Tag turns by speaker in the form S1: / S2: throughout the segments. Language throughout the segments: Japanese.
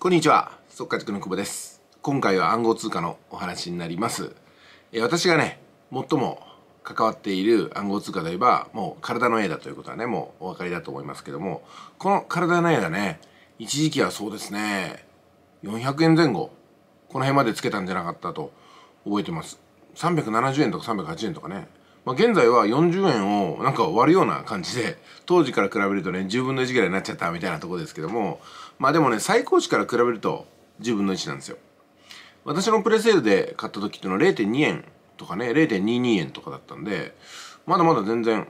S1: こんにちは速ち塾の久保です今回は暗号通貨のお話になりますえ私がね最も関わっている暗号通貨といえばもう体の絵だということはねもうお分かりだと思いますけどもこの体の絵がね一時期はそうですね400円前後この辺までつけたんじゃなかったと覚えてます370円とか380円とかねまあ、現在は40円をなんか割るような感じで当時から比べるとね10分の1ぐらいになっちゃったみたいなとこですけどもまあでもね最高値から比べると10分の1なんですよ私のプレセールで買った時っていうのは0.2円とかね0.22円とかだったんでまだまだ全然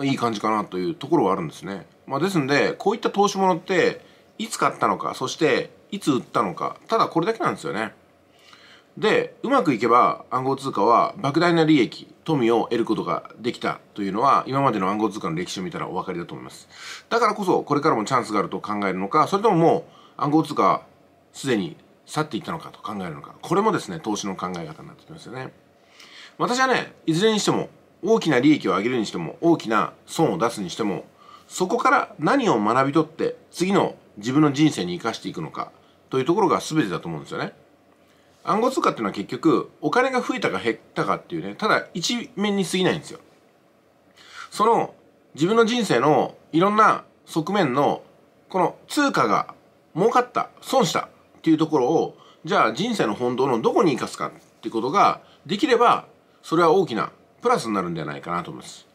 S1: いい感じかなというところはあるんですね、まあ、ですんでこういった投資物っていつ買ったのかそしていつ売ったのかただこれだけなんですよねでうまくいけば暗号通貨は莫大な利益富を得ることができたというのは今までの暗号通貨の歴史を見たらお分かりだと思いますだからこそこれからもチャンスがあると考えるのかそれとももう暗号通貨はすでに去っていったのかと考えるのかこれもですね投資の考え方になってきますよね私はねいずれにしても大きな利益を上げるにしても大きな損を出すにしてもそこから何を学び取って次の自分の人生に生かしていくのかというところが全てだと思うんですよね暗号通貨っていうのは結局お金が増えたか減ったかっていうねただ一面に過ぎないんですよその自分の人生のいろんな側面のこの通貨が儲かった損したっていうところをじゃあ人生の本当のどこに生かすかっていうことができればそれは大きなプラスになるんじゃないかなと思います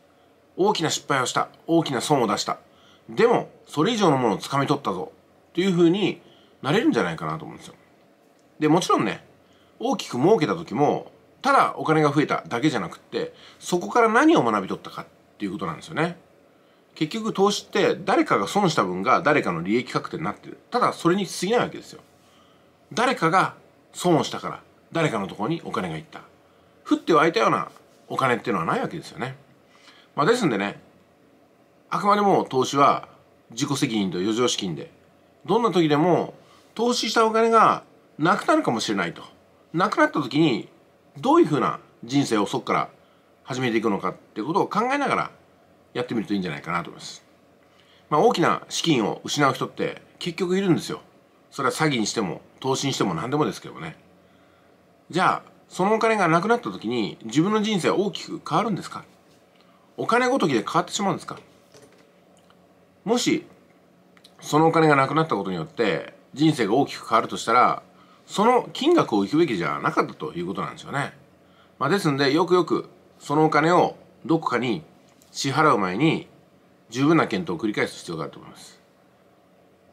S1: 大きな失敗をした大きな損を出したでもそれ以上のものをつかみ取ったぞというふうになれるんじゃないかなと思うんですよでもちろんね大きく儲けた時もただお金が増えただけじゃなくってそこから何を学び取ったかっていうことなんですよね。結局投資って誰かが損した分が誰かの利益確定になってるただそれに過ぎないわけですよ誰かが損をしたから誰かのところにお金がいった降って湧いたようなお金っていうのはないわけですよね、まあ、ですんでねあくまでも投資は自己責任と余剰資金でどんな時でも投資したお金がなくなるかもしれないと亡くなった時にどういうふうな人生をそこから始めていくのかっていうことを考えながらやってみるといいんじゃないかなと思います。まあ、大きな資金を失う人って結局いるんですよ。それは詐欺にしても投資にしても何でもですけどね。じゃあそのお金がなくなった時に自分の人生は大きく変わるんですかお金ごときで変わってしまうんですかもしそのお金がなくなったことによって人生が大きく変わるとしたらその金額を行くべきじゃなかったということなんですよね。まあ、ですんで、よくよく、そのお金をどこかに支払う前に、十分な検討を繰り返す必要があると思います。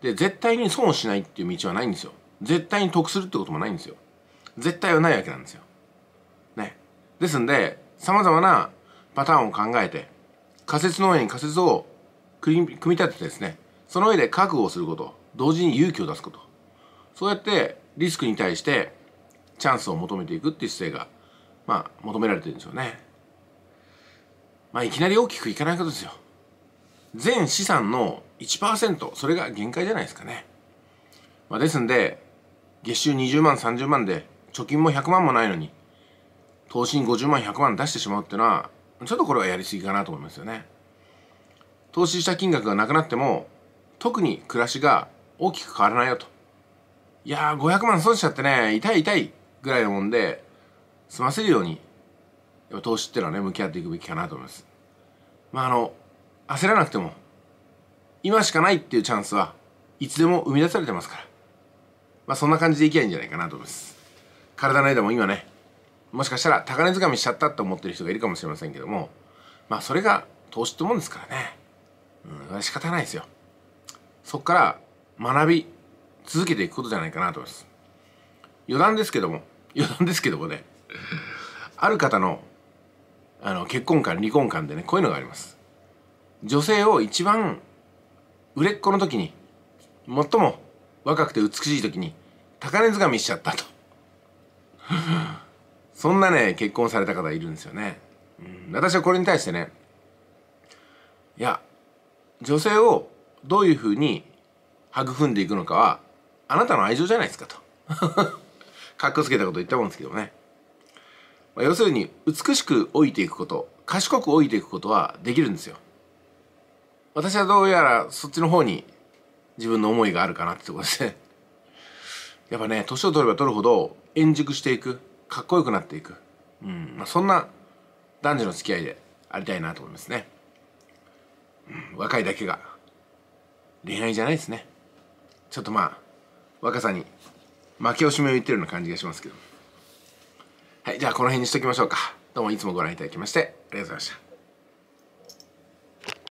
S1: で、絶対に損をしないっていう道はないんですよ。絶対に得するってこともないんですよ。絶対はないわけなんですよ。ね。ですんで、様々なパターンを考えて、仮説農園に仮説を組み立ててですね、その上で覚悟をすること、同時に勇気を出すこと。そうやってリスクに対してチャンスを求めていくっていう姿勢が、まあ、求められてるんですよね。まあ、いきなり大きくいかないことですよ。全資産の1%、それが限界じゃないですかね。まあ、ですんで、月収20万、30万で、貯金も100万もないのに、投資に50万、100万出してしまうっていうのは、ちょっとこれはやりすぎかなと思いますよね。投資した金額がなくなっても、特に暮らしが大きく変わらないよと。いやー500万損しちゃってね痛い痛いぐらいのもんで済ませるようにやっぱ投資っていうのはね向き合っていくべきかなと思いますまああの焦らなくても今しかないっていうチャンスはいつでも生み出されてますからまあそんな感じでいけゃいいんじゃないかなと思います体の間も今ねもしかしたら高値掴みしちゃったと思ってる人がいるかもしれませんけどもまあそれが投資ってもんですからねうん仕方ないですよそっから学び続けていくことじゃないかなと思います余談ですけども 余談ですけどもねある方のあの結婚観離婚観でねこういうのがあります女性を一番売れっ子の時に最も若くて美しい時に高値掴みしちゃったと そんなね結婚された方いるんですよね、うん、私はこれに対してねいや女性をどういうふうに育んでいくのかはあなたの愛情じゃないですかと。かっこつけたこと言ったもんですけどね。まあ、要するに、美しく老いていくこと、賢く老いていくことはできるんですよ。私はどうやらそっちの方に自分の思いがあるかなってことですね。やっぱね、年を取れば取るほど、円熟していく、かっこよくなっていく。うん、まあ、そんな男女の付き合いでありたいなと思いますね。うん、若いだけが恋愛じゃないですね。ちょっとまあ、若さに負け惜しみを言ってるような感じがしますけどはいじゃあこの辺にしときましょうかどうもいつもご覧いただきましてありがとうございました